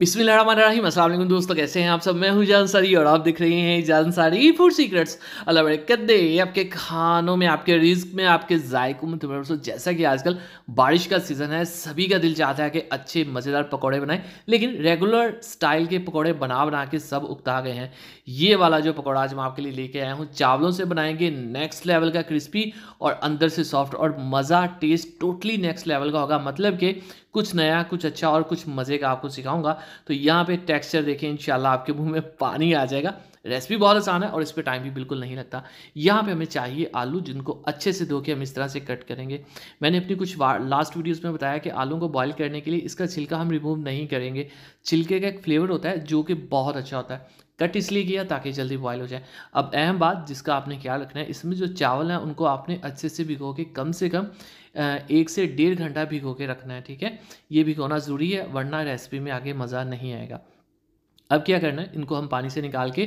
बिस्मिल रही असल दोस्तों कैसे हैं आप सब मैं हूं जानसारी और आप दिख रहे हैं जानसारी फूड सीक्रेट्स अल्लाह बड़े दे आपके खानों में आपके रिस्क में आपके जायकों में तुम्हारे दोस्तों जैसा कि आजकल बारिश का सीज़न है सभी का दिल चाहता है कि अच्छे मज़ेदार पकौड़े बनाएं लेकिन रेगुलर स्टाइल के पकौड़े बना बना के सब उगता गए हैं ये वाला जो पकौड़ा आज मैं आपके लिए लेके आया हूँ चावलों से बनाएंगे नेक्स्ट लेवल का क्रिस्पी और अंदर से सॉफ्ट और मज़ा टेस्ट टोटली नेक्स्ट लेवल का होगा मतलब कि कुछ नया कुछ अच्छा और कुछ मज़े का आपको सिखाऊंगा तो यहाँ पे टेक्सचर देखें इन आपके मुंह में पानी आ जाएगा रेसिपी बहुत आसान है और इस पर टाइम भी बिल्कुल नहीं लगता यहाँ पे हमें चाहिए आलू जिनको अच्छे से धो के हम इस तरह से कट करेंगे मैंने अपनी कुछ लास्ट वीडियोज़ में बताया कि आलू को बॉयल करने के लिए इसका छिलका हम रिमूव नहीं करेंगे छिलके का एक फ्लेवर होता है जो कि बहुत अच्छा होता है कट इसलिए किया ताकि जल्दी बॉयल हो जाए अब अहम बात जिसका आपने ख्याल रखना है इसमें जो चावल हैं उनको आपने अच्छे से भिगो के कम से कम एक से डेढ़ घंटा भिगो के रखना है ठीक है ये भिगोना ज़रूरी है वरना रेसिपी में आगे मज़ा नहीं आएगा अब क्या करना है इनको हम पानी से निकाल के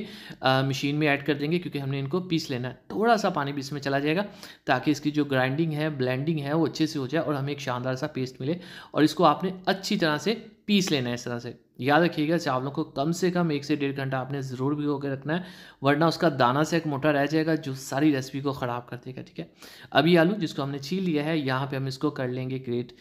मशीन में ऐड कर देंगे क्योंकि हमने इनको पीस लेना है थोड़ा सा पानी भी इसमें चला जाएगा ताकि इसकी जो ग्राइंडिंग है ब्लेंडिंग है वो अच्छे से हो जाए और हमें एक शानदार सा पेस्ट मिले और इसको आपने अच्छी तरह से पीस लेना है इस तरह से याद रखिएगा चावलों को कम से कम एक से डेढ़ घंटा आपने ज़रूर भिगो के रखना है वरना उसका दाना से एक मोटा रह जाएगा जो सारी रेसिपी को ख़राब कर देगा ठीक है अभी आलू जिसको हमने छील लिया है यहाँ पे हम इसको कर लेंगे ग्रेट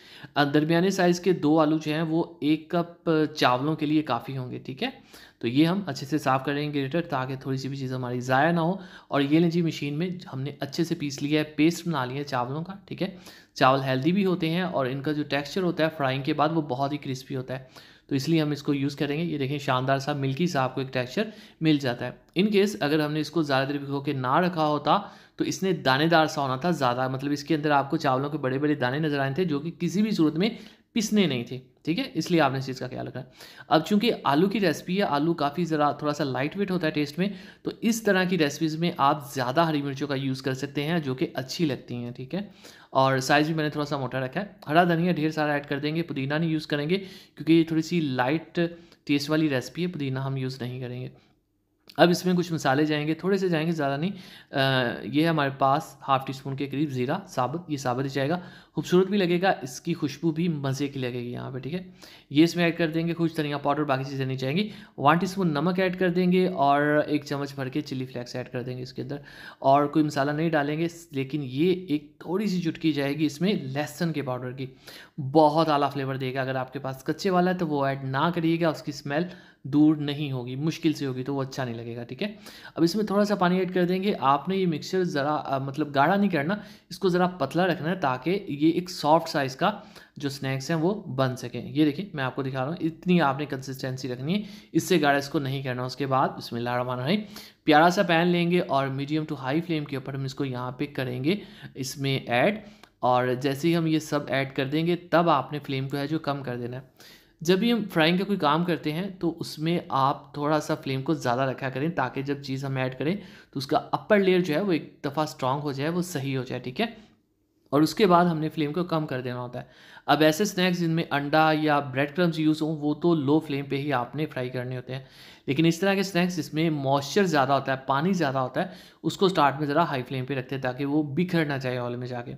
दरमिया साइज़ के दो आलू जो हैं वो एक कप चावलों के लिए काफ़ी होंगे ठीक है तो ये हम अच्छे से साफ़ करेंगे ग्रेटर ताकि थोड़ी सी भी चीज़ हमारी ज़ाया ना हो और ये लें जी मशीन में हमने अच्छे से पीस लिया है पेस्ट बना लिया है चावलों का ठीक है चावल हेल्दी भी होते हैं और इनका जो टेक्स्चर होता है फ्राइंग के बाद वो बहुत ही क्रिस्पी होता है तो इसलिए हम इसको यूज़ करेंगे ये देखें शानदार सा मिल्की सा आपको एक टेक्सचर मिल जाता है इन केस अगर हमने इसको ज़्यादा देर भिगो के ना रखा होता तो इसने दानेदार सा होना था ज़्यादा मतलब इसके अंदर आपको चावलों के बड़े बड़े दाने नज़र आए थे जो कि किसी भी सूरत में पिसने नहीं थे ठीक है इसलिए आपने इस चीज़ का ख्याल रखना है अब चूंकि आलू की रेसिपी है आलू काफ़ी ज़रा थोड़ा सा लाइट वेट होता है टेस्ट में तो इस तरह की रेसिपीज़ में आप ज़्यादा हरी मिर्चों का यूज़ कर सकते हैं जो कि अच्छी लगती हैं ठीक है और साइज़ भी मैंने थोड़ा सा मोटा रखा है हरा धनिया ढेर सारा ऐड कर देंगे पुदीना नहीं यूज़ करेंगे क्योंकि ये थोड़ी सी लाइट टेस्ट वाली रेसिपी है पुदीना हम यूज़ नहीं करेंगे अब इसमें कुछ मसाले जाएंगे थोड़े से जाएंगे ज़्यादा नहीं आ, ये हमारे पास हाफ़ टी स्पून के करीब ज़ीरा साबुत ये साबुत ही जाएगा खूबसूरत भी लगेगा इसकी खुशबू भी मज़े की लगेगी यहाँ पे ठीक है ये इसमें ऐड कर देंगे कुछ धनिया पाउडर बाकी चीज़ें नहीं चाहेंगी वन टी स्पून नमक ऐड कर देंगे और एक चम्मच भर के चिली फ्लेक्स ऐड कर देंगे इसके अंदर और कोई मसाला नहीं डालेंगे लेकिन ये एक थोड़ी सी चुटकी जाएगी इसमें लहसुन के पाउडर की बहुत आला फ्लेवर देगा अगर आपके पास कच्चे वाला है तो वो ऐड ना करिएगा उसकी स्मेल दूर नहीं होगी मुश्किल से होगी तो वो अच्छा नहीं लगेगा ठीक है अब इसमें थोड़ा सा पानी ऐड कर देंगे आपने ये मिक्सचर ज़रा मतलब गाढ़ा नहीं करना इसको ज़रा पतला रखना है ताकि ये एक सॉफ्ट साइज़ का जो स्नैक्स हैं वो बन सकें ये देखिए मैं आपको दिखा रहा हूँ इतनी आपने कंसिस्टेंसी रखनी है इससे गाढ़ा इसको नहीं करना उसके बाद इसमें लाड़मान है प्यारा सा पैन लेंगे और मीडियम टू हाई फ्लेम के ऊपर हम इसको यहाँ पे करेंगे इसमें ऐड और जैसे ही हम ये सब ऐड कर देंगे तब आपने फ्लेम को है जो कम कर देना है जब भी हम फ्राइंग का कोई काम करते हैं तो उसमें आप थोड़ा सा फ्लेम को ज़्यादा रखा करें ताकि जब चीज़ हम ऐड करें तो उसका अपर लेयर जो है वो एक दफ़ा स्ट्रांग हो जाए वो सही हो जाए ठीक है और उसके बाद हमने फ्लेम को कम कर देना होता है अब ऐसे स्नैक्स जिनमें अंडा या ब्रेड क्रम्स यूज़ हों वो तो लो फ्लेम पे ही आपने फ्राई करने होते हैं लेकिन इस तरह के स्नैक्स जिसमें मॉइस्चर ज़्यादा होता है पानी ज़्यादा होता है उसको स्टार्ट में ज़रा हाई फ्लेम पे रखते हैं ताकि वो बिखर ना जाए ऑल में जाके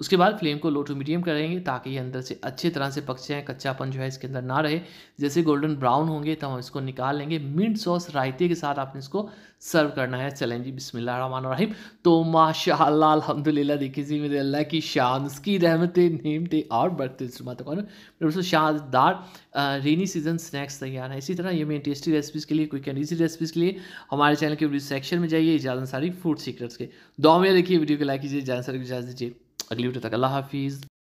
उसके बाद फ्लेम को लो टू मीडियम करेंगे ताकि ये अंदर से अच्छे तरह से पक जाए कच्चापन जो है इसके अंदर ना रहे जैसे गोल्डन ब्राउन होंगे तो हम इसको निकाल लेंगे मिंट सॉस रायते के साथ आपने इसको सर्व करना है चलें जी बिसमीम तो माशा अलहमदिल्ला देखिए जी मेरे अल्लाह की शान उसकी रहमत नीमतें और बढ़ते शानदार रेनी सीजन स्नैक्स तैयार है इसी तरह ये मेरी टेस्टी रेसिपीज़ के लिए क्विक एंड ईजी रेसिपीज़ के लिए हमारे चैनल के वीडियो सेक्शन में जाइए इजाज़त सारी फूड सीक्रेट्स के दो में देखिए वीडियो को लाइक कीजिए इजाज़त सारी इजाज़त दीजिए अगली वीडियो तक अल्लाह हाफिज़